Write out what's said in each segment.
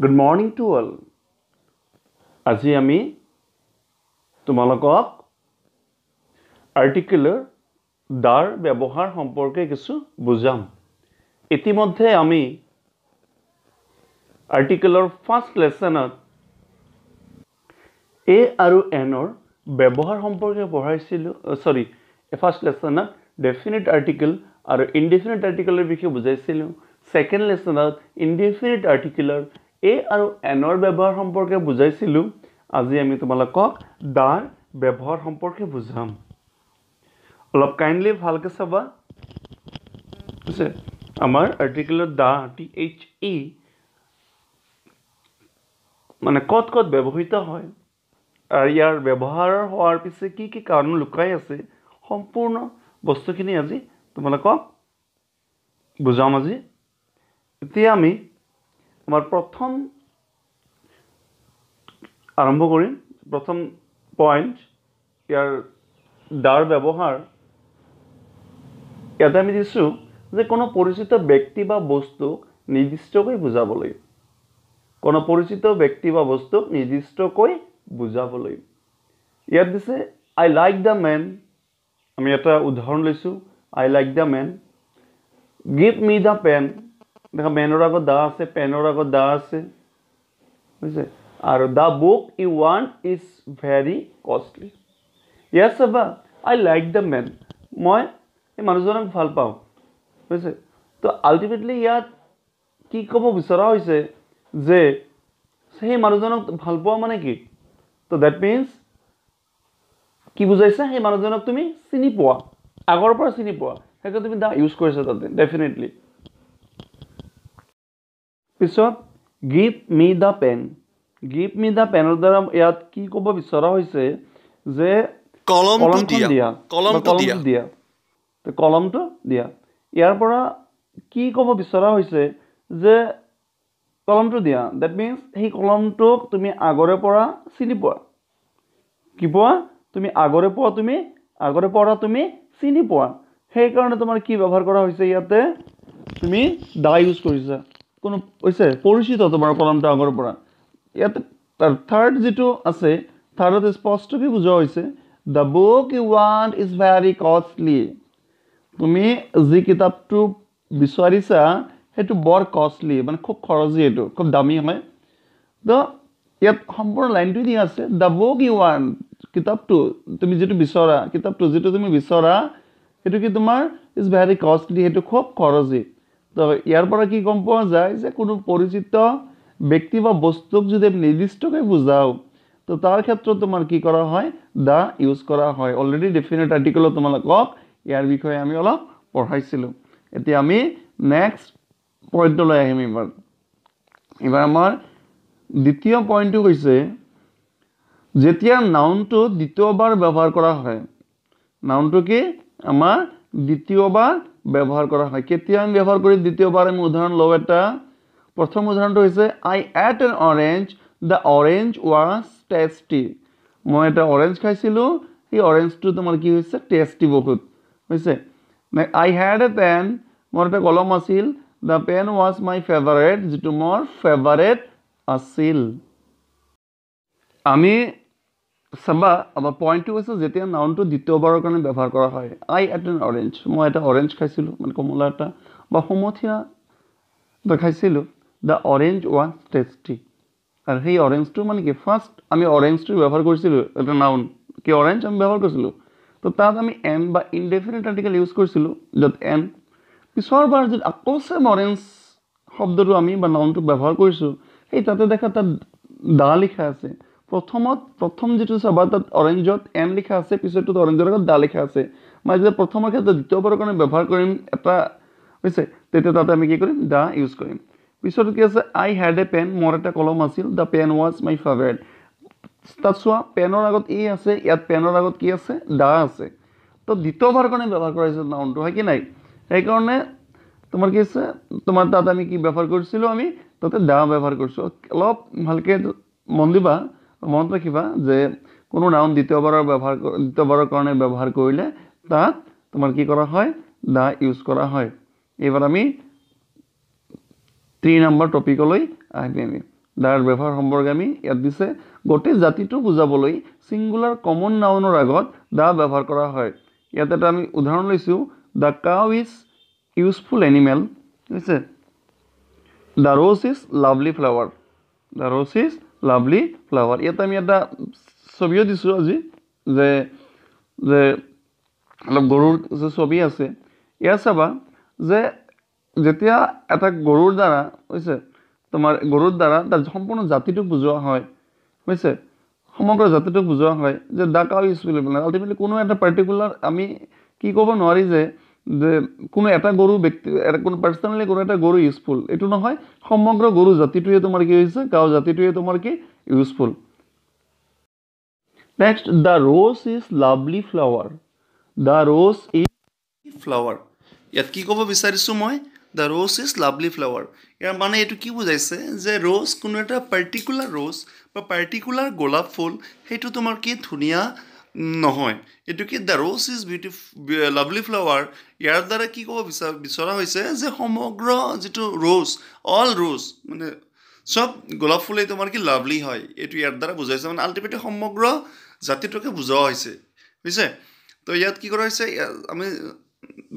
Good morning to all আজি আমি তোমালোকক আৰ্টিকুলাৰ দাৰ ব্যৱহাৰ সম্পৰ্কে কিছু বুজাম ইতিমধ্যে আমি আৰ্টিকেলৰ ফাৰ্ষ্ট লেচনত এ আৰু এনৰ ব্যৱহাৰ সম্পৰ্কে পঢ়াইছিলোঁ চৰি ফাৰ্ষ্ট লেচনত ডেফিনেট আৰ্টিকেল আৰু ইনডেফিনেট আৰ্টিকেলৰ বিষয়ে বুজাইছিলোঁ ছেকেণ্ড লেচনত ইনডেফিনেট আৰ্টিকেলৰ এ আৰু এনৰ ব্যৱহাৰ সম্পৰ্কে বুজাইছিলোঁ আজি আমি তোমালোকক দাৰ ব্যৱহাৰ সম্পৰ্কে বুজাম অলপ কাইণ্ডলি ভালকৈ চাবা বুজিছে আমাৰ আৰ্টিকেলত দা টি এইচ ই মানে ক'ত ক'ত ব্যৱহৃত হয় আৰু ইয়াৰ ব্যৱহাৰ হোৱাৰ পিছে কি কি কাৰণ লুকাই আছে সম্পূৰ্ণ বস্তুখিনি আজি তোমালোকক বুজাম আজি এতিয়া আমি আমাৰ প্ৰথম আৰম্ভ কৰিম প্ৰথম পইণ্ট ইয়াৰ দাৰ ব্যৱহাৰ ইয়াতে আমি দিছোঁ যে কোনো পৰিচিত ব্যক্তি বা বস্তুক নিৰ্দিষ্টকৈ বুজাবলৈ কোনো পৰিচিত ব্যক্তি বা বস্তুক নিৰ্দিষ্টকৈ বুজাবলৈ ইয়াত দিছে আই লাইক দ্য মেন আমি এটা উদাহৰণ লৈছোঁ I like the men give me the pen Μεχαμένωρα κοντάσε, πένωρα κοντάσε. Άρα, the book you want is very costly. Yes, sir, I like the man. Μόι, η μανουζόνα μου φάλ πάω. Βέσε, το ultimately, για τι κόμμα βυσσαρά είσαι, ζε, σε η μανουζόνα μου φάλ πάω μάνα εκεί. Το that means, κι βουζέσαι, η μανουζόνα μου τουμή, σινή πουά. Αγόρα πρόκειται σινή πουά. Έχω τουμή, δά, use κόρισε τότε, definitely. পিছত give me the pen give me the পেনৰ দ্বাৰা ইয়াত কি ক'ব বিচৰা হৈছে যে কলমটো দিয়া ইয়াৰ পৰা কি ক'ব বিচৰা হৈছে যে কলমটো দিয়া ডেট মিনছ সেই কলমটোক তুমি আগৰে পৰা চিনি পোৱা কি পোৱা তুমি আগৰে পোৱা তুমি আগৰে পৰা তুমি চিনি পোৱা সেইকাৰণে তোমাৰ কি ব্যৱহাৰ কৰা হৈছে ইয়াতে তুমি দা ইউজ কৰিছা কোনো হৈছে পৰিচিত তোমাৰ কলমটো আগৰ পৰা ইয়াত তাৰ থাৰ্ড যিটো আছে থাৰ্ডত স্পষ্টকৈ বুজোৱা হৈছে the book you want is very costly তুমি যি কিতাপটো বিচাৰিছা সেইটো বৰ কষ্টলি মানে খুব খৰচী সেইটো খুব দামী হয় তো ইয়াত সম্পূৰ্ণ লাইনটো দিয়া আছে দ্য বুক ইউ ৱান কিতাপটো তুমি যিটো বিচৰা কিতাপটো যিটো তুমি বিচৰা সেইটো কি তোমাৰ ইজ ভেৰি কষ্টলি সেইটো খুব খৰচী তবে ইয়াৰ পৰা কি গম পোৱা যায় যে কোনো পৰিচিত ব্যক্তি বা বস্তুক যদি আমি নিৰ্দিষ্টকৈ বুজাওঁ তো তাৰ ক্ষেত্ৰত তোমাৰ কি কৰা হয় দা ইউজ কৰা হয় অলৰেডি ডেফিনেট আৰ্টিকেলত তোমালোকক ইয়াৰ বিষয়ে আমি অলপ পঢ়াইছিলোঁ এতিয়া আমি নেক্সট পইণ্টলৈ আহিম এইবাৰ এইবাৰ আমাৰ দ্বিতীয় পইণ্টটো হৈছে যেতিয়া নাউনটো দ্বিতীয়বাৰ ব্যৱহাৰ কৰা হয় নাউনটো কি আমাৰ দ্বিতীয়বাৰ ব্যবহার করা হয় কেতিয়া আমি ব্যবহার করি দ্বিতীয়বার আমি উদাহরণ লো এটা প্রথম উদাহরণটা হয়েছে I ate an orange the orange was tasty মই এটা অরেঞ্জ খাইছিল এই অরেঞ্জটো তোমাৰ কি হৈছে টেষ্টি বহুত হৈছে আই হেড এ পেন মোৰ এটা কলম আছিল the pen was my favourite যিটো মোৰ ফেভাৰেট আছিল আমি চাবা আমাৰ পইণ্টটো হৈছে যেতিয়া নাউনটো দ্বিতীয়বাৰৰ কাৰণে ব্যৱহাৰ কৰা হয় আই এট এন অৰেঞ্জ মই এটা অৰেঞ্জ খাইছিলোঁ মানে কমলা এটা বা সমথীয়া এটা খাইছিলোঁ দ্য অৰেঞ্জ ৱান টেষ্টি আৰু সেই অৰেঞ্জটো মানে কি ফাৰ্ষ্ট আমি অৰেঞ্জটো ব্যৱহাৰ কৰিছিলোঁ এটা নাউন কি অৰেঞ্জ আমি ব্যৱহাৰ কৰিছিলোঁ তো তাত আমি এন বা ইনডেফিনেট আৰ্টিকেল ইউজ কৰিছিলোঁ য'ত এন পিছৰ বাৰ যদি আকৌ চেম অৰেঞ্জ শব্দটো আমি বা নাউনটো ব্যৱহাৰ কৰিছোঁ সেই তাতে দেখা তাত দা লিখা আছে প্ৰথমত প্ৰথম যিটো চাবা তাত অৰেঞ্জত এম লিখা আছে পিছৰটোত অৰেঞ্জৰ লগত দা লিখা আছে মই যেতিয়া প্ৰথমৰ ক্ষেত্ৰত দ্বিতীয়বাৰৰ কাৰণে ব্যৱহাৰ কৰিম এটা বুজিছে তেতিয়া তাতে আমি কি কৰিম দা ইউজ কৰিম পিছত কি আছে আই হেড এ পেন মোৰ এটা কলম আছিল the pen was my favourite তাত চোৱা পেনৰ আগত এই আছে ইয়াত পেনৰ আগত কি আছে দা আছে তো দ্বিতীয়বাৰৰ কাৰণে ব্যৱহাৰ কৰা কৰিছিল নাউনটো হয় কি নাই সেইকাৰণে তোমাৰ কি আছে তোমাৰ তাত আমি কি ব্যৱহাৰ কৰিছিলোঁ আমি তাতে দা ব্যৱহাৰ কৰিছোঁ অলপ ভালকৈ মন দিবা মনত ৰাখিবা যে কোনো নাউন দ্বিতীয়বাৰৰ ব্যৱহাৰ দ্বিতীয়বাৰৰ কাৰণে ব্যৱহাৰ কৰিলে তাত তোমাৰ কি কৰা হয় দা ইউজ কৰা হয় এইবাৰ আমি থ্ৰী নম্বৰ টপিকলৈ আহিম আমি দাৰ ব্যৱহাৰ সম্পৰ্কে আমি ইয়াত দিছে গোটেই জাতিটো বুজাবলৈ ছিংগুলাৰ কমন নাউনৰ আগত দা ব্যৱহাৰ কৰা হয় ইয়াত এটা আমি উদাহৰণ লৈছোঁ the cow is useful animal ঠিক আছে the rose is lovely flower the rose is lovely flower ইয়াতে আমি এটা ছবিও দিছোঁ আজি যে যে অলপ গৰুৰ যে ছবি আছে ইয়াত চাবা যে যেতিয়া এটা গৰুৰ দ্বাৰা বুজিছে তোমাৰ গৰুৰ দ্বাৰা তাৰ সম্পূৰ্ণ জাতিটোক বুজোৱা হয় বুজিছে সমগ্ৰ জাতিটোক বুজোৱা হয় যে দা কাউ ইউজ কৰিব মানে আল্টিমেটলি কোনো এটা পাৰ্টিকুলাৰ আমি কি ক'ব নোৱাৰি যে যে কোনো এটা গৰু ব্যক্তি কোনো পাৰ্চনেলি কোনো এটা গৰু ইউজফুল এইটো নহয় সমগ্ৰ গৰু জাতিটোৱে তোমাৰ কি হৈছে গাঁও জাতিটোৱে তোমাৰ কি useful next the rose is lovely flower the rose is flower ইয়াত কি ক'ব বিচাৰিছোঁ মই the rose is lovely flower ইয়াৰ মানে এইটো কি বুজাইছে যে ৰ'জ কোনো এটা পাৰ্টিকুলাৰ ৰ'জ বা পাৰ্টিকুলাৰ গোলাপ ফুল সেইটো তোমাৰ কি ধুনীয়া নহয় এইটো কি the rose is beauty lovely flower ইয়াৰ দ্বাৰা কি ক'ব বিচাৰ বিচৰা হৈছে যে সমগ্ৰ যিটো ৰ'জ অল ৰ'জ মানে চব গোলাপ ফুলেই তোমাৰ কি লাভলি হয় এইটো ইয়াৰ দ্বাৰা বুজাইছে মানে আল্টিমেটলি সমগ্ৰ জাতিটোকে বুজোৱা হৈছে বুজিছে তো ইয়াত কি কৰা হৈছে আমি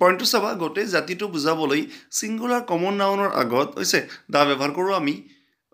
পইণ্টটো চাবা গোটেই জাতিটো বুজাবলৈ ছিংগুলাৰ কমন নাউনৰ আগত হৈছে দা ব্যৱহাৰ কৰোঁ আমি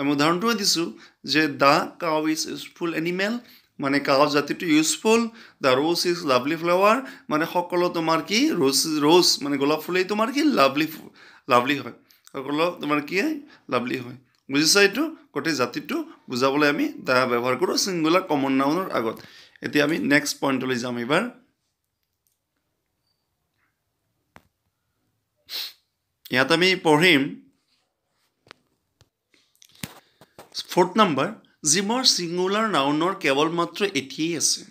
আমি উদাহৰণটোৱে দিছোঁ যে the cow is useful animal মানে কাহৰ জাতিটো useful the rose is lovely flower মানে সকলো তোমাৰ কি ৰ'জ ৰ'জ মানে গোলাপ ফুলেই তোমাৰ কি লাভলি লাভলি হয় সকলো তোমাৰ কি লাভলি হয় বুজিছা এইটো গোটেই জাতিটো বুজাবলৈ আমি দা ব্যৱহাৰ কৰোঁ চিংগুলাৰ কমন নাউনৰ আগত এতিয়া আমি নেক্সট পইণ্টলৈ যাম এইবাৰ ইয়াত আমি পঢ়িম ফ'ৰ্থ নাম্বাৰ যিবোৰ ছিংগুলাৰ নাউনৰ কেৱল মাত্ৰ এটিয়েই আছে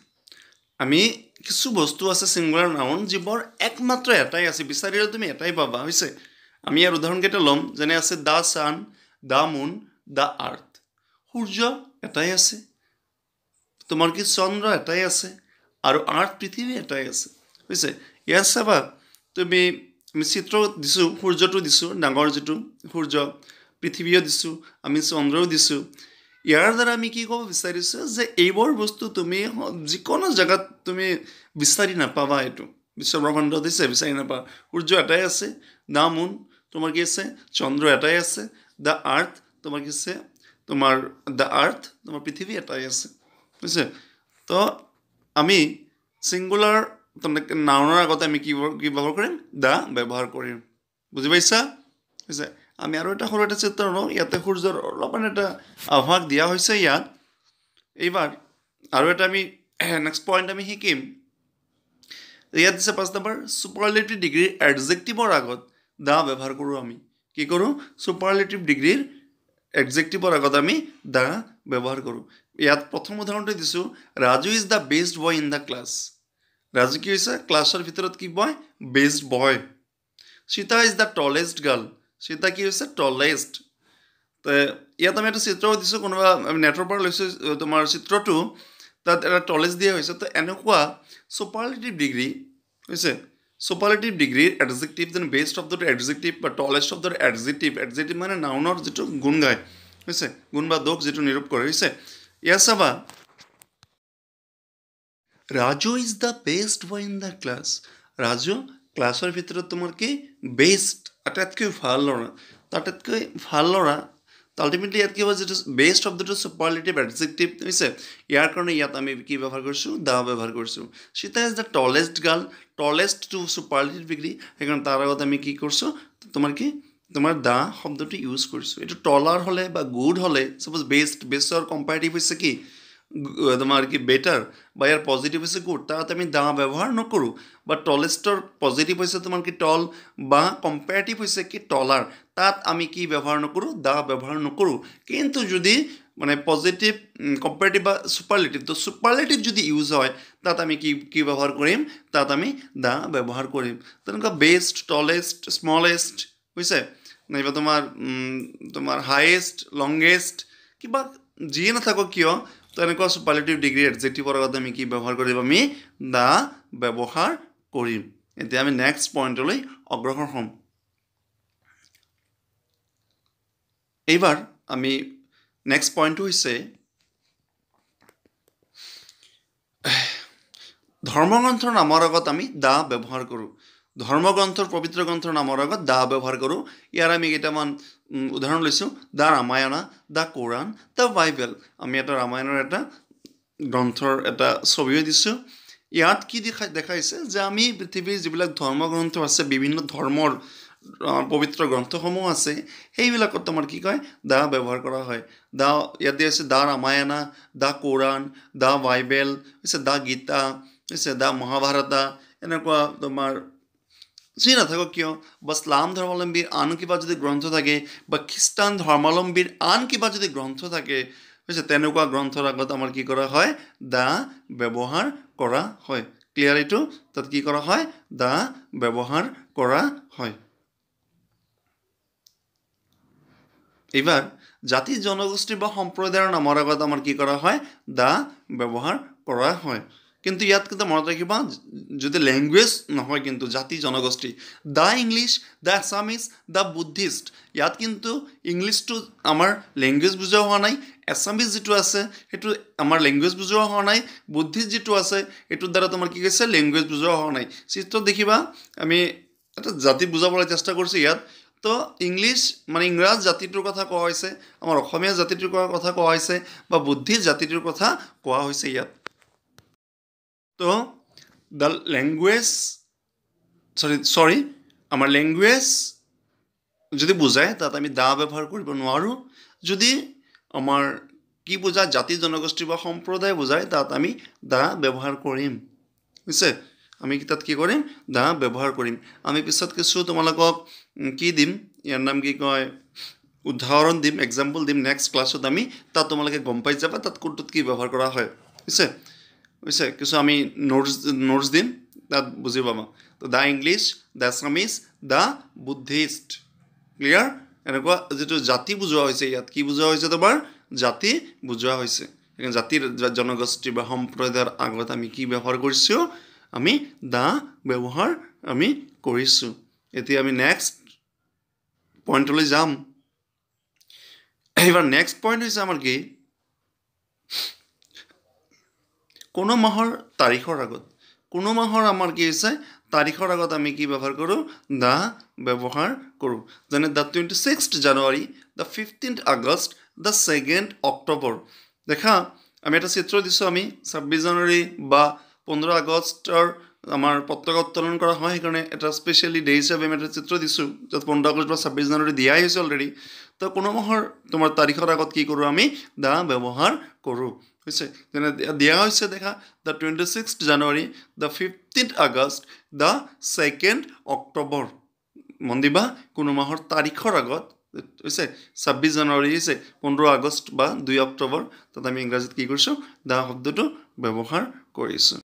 আমি কিছু বস্তু আছে ছিংগুলাৰ নাউন যিবোৰ একমাত্ৰ এটাই আছে বিচাৰিলে তুমি এটাই পাবা হৈছে আমি ইয়াৰ উদাহৰণকেইটা ল'ম যেনে আছে the sun the moon the earth সূৰ্য এটাই আছে তোমাৰ কি চন্দ্ৰ এটাই আছে আৰু আৰ্থ পৃথিৱী এটাই আছে হৈছে ইয়াত চাবা তুমি আমি চিত্ৰ দিছোঁ সূৰ্যটো দিছোঁ ডাঙৰ যিটো সূৰ্য পৃথিৱীও দিছোঁ আমি চন্দ্ৰও দিছোঁ ইয়াৰ দ্বাৰা আমি কি ক'ব বিচাৰিছোঁ যে এইবোৰ বস্তু তুমি যিকোনো জেগাত তুমি বিচাৰি নাপাবা এইটো বিশ্ব ব্ৰহ্মাণ্ড দিছে বিচাৰি নাপাবা সূৰ্য এটাই আছে দা মুন তোমাৰ কি আছে চন্দ্ৰ এটাই আছে দ্য আৰ্থ তোমাৰ কি আছে তোমাৰ দ্য আৰ্থ তোমাৰ পৃথিৱী এটাই আছে বুজিছে তো আমি ছিংগুলাৰ তেনেকৈ নাউনৰ আগতে আমি কি কি ব্যৱহাৰ কৰিম দা ব্যৱহাৰ কৰিম বুজি পাইছা বুজিছে আমি আৰু এটা সৰু এটা চিত্ৰ লওঁ ইয়াতে সূৰ্যৰ অলপমান এটা আভাস দিয়া হৈছে ইয়াত এইবাৰ আৰু এটা আমি নেক্সট পইণ্ট আমি শিকিম ইয়াত দিছে পাঁচ নম্বৰ চুপাৰলেটিভ ডিগ্ৰীৰ এডজেক্টিভৰ আগত দা ব্যৱহাৰ কৰোঁ আমি কি কৰোঁ ছুপাৰলেটিভ ডিগ্ৰীৰ এডজেক্টিভৰ আগত আমি দা ব্যৱহাৰ কৰোঁ ইয়াত প্ৰথম উদাহৰণটো দিছোঁ Raju is the best boy in the class Raju কি হৈছে ক্লাছৰ ভিতৰত কি boy best boy Sita is the tallest girl চিন্তা কি হৈছে টলেষ্ট ইয়াত আমি এটা চিত্ৰও দিছোঁ কোনোবা আমি নেটৰ পৰা লৈছোঁ তোমাৰ চিত্ৰটো তাত এটা টলেজ দিয়া হৈছে তো এনেকুৱা সুপারলেটিভ ডিগ্ৰী হৈছে সুপারলেটিভ ডিগ্ৰীৰ adjective then best of the adjective বা tallest of the adjective adjective মানে নাউনৰ যিটো গুণ গায় হৈছে গুণ বা দোষ যিটো নিৰূপ কৰে হৈছে ইয়াৰ চাবা Raju is the best boy in the class Raju ক্লাছৰ ভিতৰত তোমাৰ কি বেষ্ট আটাইতকৈ ভাল ল'ৰা আটাইতকৈ ভাল ল'ৰা আল্টিমেটলি ইয়াত কি হ'ব যিটো বেষ্ট শব্দটো দুটো এডজেক্টিভ হৈছে ইয়াৰ কাৰণে ইয়াত আমি কি ব্যৱহাৰ কৰিছোঁ দা ব্যৱহাৰ কৰিছোঁ Sita is the tallest girl tallest to superlative degree সেইকাৰণে তাৰ আগত আমি কি কৰিছোঁ তোমাৰ কি তোমাৰ দা শব্দটো ইউজ কৰিছোঁ এইটো টলাৰ হ'লে বা গুড হ'লে চাপ'জ বেষ্ট বেষ্টৰ কম্পাৰেটিভ হৈছে কি তোমাৰ কি বেটাৰ বা ইয়াৰ পজিটিভ হৈছে গুড তাত আমি দা ব্যৱহাৰ নকৰোঁ বা টলেষ্টৰ পজিটিভ হৈছে তোমাৰ কি টল বা কম্পেৰেটিভ হৈছে কি টলাৰ তাত আমি কি ব্যৱহাৰ নকৰোঁ দা ব্যৱহাৰ নকৰোঁ কিন্তু যদি মানে পজিটিভ কম্পেৰেটিভ বা ছুপাৰলেটিভ তো ছুপাৰলেটিভ যদি ইউজ হয় তাত আমি কি কি ব্যৱহাৰ কৰিম তাত আমি দা ব্যৱহাৰ কৰিম তেনেকুৱা বেষ্ট টলেষ্ট স্মলেষ্ট বুজিছে নাইবা তোমাৰ তোমাৰ হায়েষ্ট লংগেষ্ট কিবা যিয়ে নাথাকক কিয় তেনেকুৱা ছুপাৰলেটিভ ডিগ্ৰী এডজেক্টিভ আগত আমি কি ব্যৱহাৰ কৰিম আমি দা ব্যৱহাৰ কৰিম এতিয়া আমি নেক্সট পইণ্টলৈ অগ্ৰসৰ হ'ম এইবাৰ আমি নেক্সট পইণ্টটো হৈছে ধৰ্মগ্ৰন্থৰ নামৰ আগত আমি দা ব্যৱহাৰ কৰোঁ ধৰ্মগ্ৰন্থৰ পবিত্ৰ গ্ৰন্থৰ নামৰ আগত দা ব্যৱহাৰ কৰোঁ ইয়াৰ আমি কেইটামান উদাহৰণ লৈছোঁ the Ramayana the Koran the Bible আমি এটা ৰামায়ণৰ এটা গ্ৰন্থৰ এটা ছবিও দিছোঁ ইয়াত কি দেখা দেখাইছে যে আমি পৃথিৱীৰ যিবিলাক ধৰ্মগ্ৰন্থ আছে বিভিন্ন ধৰ্মৰ পবিত্ৰ গ্ৰন্থসমূহ আছে সেইবিলাকত আমাৰ কি কয় দা ব্যৱহাৰ কৰা হয় দা ইয়াতে দিয়া আছে দা ৰামায়ণ দা কোৰাণ দা বাইবেল হৈছে দা গীতা হৈছে দা মহাভাৰতা এনেকুৱা তোমাৰ যি নাথাকক কিয় বা ইছলাম ধৰ্মাৱলম্বীৰ আন কিবা যদি গ্ৰন্থ থাকে বা খ্ৰীষ্টান ধৰ্মাৱলম্বীৰ আন কিবা যদি গ্ৰন্থ থাকে হৈছে তেনেকুৱা গ্ৰন্থৰ আগত আমাৰ কি কৰা হয় দা ব্যৱহাৰ কৰা হয় ক্লিয়াৰ এইটো তাত কি কৰা হয় দা ব্যৱহাৰ কৰা হয় এইবাৰ জাতি জনগোষ্ঠী বা সম্প্ৰদায়ৰ নামৰ আগত আমাৰ কি কৰা হয় দা ব্যৱহাৰ কৰা হয় কিন্তু ইয়াত কিন্তু মনত ৰাখিবা যদি লেংগুৱেজ নহয় কিন্তু জাতি জনগোষ্ঠী the English the Assamese the Buddhist ইয়াত কিন্তু ইংলিছটো আমাৰ লেংগুৱেজ বুজোৱা হোৱা নাই এছামিজ যিটো আছে সেইটো আমাৰ লেংগুৱেজ বুজোৱা হোৱা নাই বুদ্ধিষ্ট যিটো আছে সেইটোৰ দ্বাৰা তোমাৰ কি কৈছে লেংগুৱেজ বুজোৱা হোৱা নাই চিত্ৰত দেখিবা আমি এটা জাতি বুজাবলৈ চেষ্টা কৰিছোঁ ইয়াত তো ইংলিছ মানে ইংৰাজ জাতিটোৰ কথা কোৱা হৈছে আমাৰ অসমীয়া জাতিটোৰ কথা কোৱা হৈছে বা বুদ্ধিষ্ট জাতিটোৰ কথা কোৱা হৈছে ইয়াত তো দ্য লেংগুৱেজ চৰি চৰি আমাৰ লেংগুৱেজ যদি বুজায় তাত আমি দা ব্যৱহাৰ কৰিব নোৱাৰোঁ যদি আমাৰ কি বুজা জাতি জনগোষ্ঠী বা সম্প্ৰদায় বুজায় তাত আমি দা ব্যৱহাৰ কৰিম বুজিছে আমি তাত কি কৰিম দা ব্যৱহাৰ কৰিম আমি পিছত কিছু তোমালোকক কি দিম ইয়াৰ নাম কি কয় উদাহৰণ দিম এক্সাম্পল দিম নেক্সট ক্লাছত আমি তাত তোমালোকে গম পাই যাবা তাত কোনটোত কি ব্যৱহাৰ কৰা হয় বুজিছে Vissa que som i nordin, da buzi baba. Da da English, da Samis, da Buddhist. Clear? এনেকুৱা যিটো জাতি বুজোৱা হৈছে ইয়াত কি বুজোৱা হৈছে তোমাৰ জাতি বুজোৱা হৈছে জাতিৰ জনগোষ্ঠী বা সম্প্ৰদায়ৰ আগত আমি কি ব্যৱহাৰ কৰিছোঁ আমি দা ব্যৱহাৰ আমি কৰিছোঁ এতিয়া আমি নেক্সট পইণ্টলৈ যাম এইবাৰ নেক্সট পইণ্ট হৈছে আমাৰ কি কোনো মাহৰ তাৰিখৰ আগত কোনো মাহৰ আমাৰ কি হৈছে তাৰিখৰ আগত আমি কি ব্যৱহাৰ কৰোঁ দা ব্যৱহাৰ কৰোঁ যেনে the twenty six January the fifteen August the second October দেখা আমি এটা চিত্ৰ দিছোঁ আমি ছাব্বিছ জানুৱাৰী বা পোন্ধৰ আগষ্টৰ আমাৰ পতাকা উত্তোলন কৰা হয় সেইকাৰণে এটা স্পেচিয়েলি ডে হিচাপে আমি এটা চিত্ৰ দিছোঁ য'ত পোন্ধৰ আগষ্ট বা ছাব্বিছ জানুৱাৰী দিয়াই হৈছে অলৰেডি তো কোনো মাহৰ তোমাৰ তাৰিখৰ আগত কি কৰোঁ আমি দা ব্যৱহাৰ কৰোঁ হৈছে যেনে দিয়া হৈছে দেখা the twenty six January the fifteenth August the second October মন দিবা কোনো মাহৰ তাৰিখৰ আগত হৈছে ছাব্বিছ জানুৱাৰী হৈছে পোন্ধৰ আগষ্ট বা দুই অক্টোবৰ তাত আমি ইংৰাজীত কি কৰিছোঁ দা শব্দটো ব্যৱহাৰ কৰিছোঁ